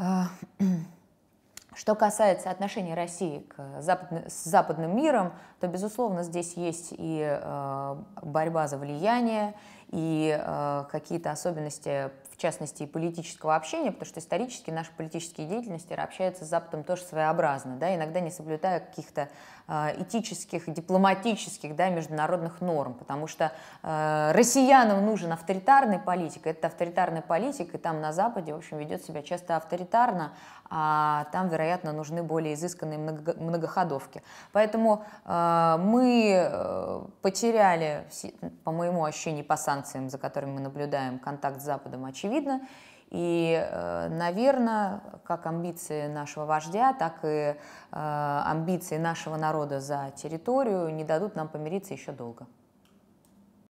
А, что касается отношений России к западно, с западным миром, то, безусловно, здесь есть и э, борьба за влияние, и э, какие-то особенности частности, и политического общения, потому что исторически наши политические деятельности общаются с Западом тоже своеобразно, да, иногда не соблюдая каких-то э, этических, дипломатических, да, международных норм, потому что э, россиянам нужен авторитарный политик, это авторитарный политик, и там на Западе, в общем, ведет себя часто авторитарно, а там, вероятно, нужны более изысканные много, многоходовки. Поэтому а, э, мы потеряли, по моему ощущению, по санкциям, за которыми мы наблюдаем, контакт с Западом, очевидно, очевидно. И, э, наверное, как амбиции нашего вождя, так и э, амбиции нашего народа за территорию не дадут нам помириться еще долго.